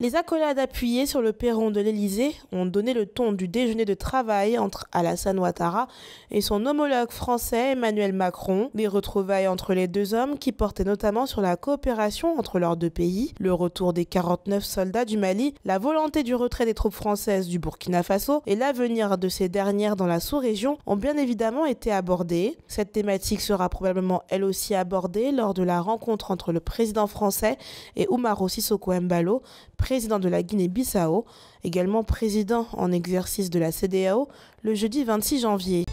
Les accolades appuyées sur le perron de l'Elysée ont donné le ton du déjeuner de travail entre Alassane Ouattara et son homologue français Emmanuel Macron, Les retrouvailles entre les deux hommes qui portaient notamment sur la coopération entre leurs deux pays, le retour des 49 soldats du Mali, la volonté du retrait des troupes françaises du Burkina Faso et l'avenir de ces dernières dans la sous-région ont bien évidemment été abordées. Cette thématique sera probablement elle aussi abordée lors de la rencontre entre le président français et Oumaro Sissoko Mbalo, président de la Guinée-Bissau, également président en exercice de la CDAO, le jeudi 26 janvier.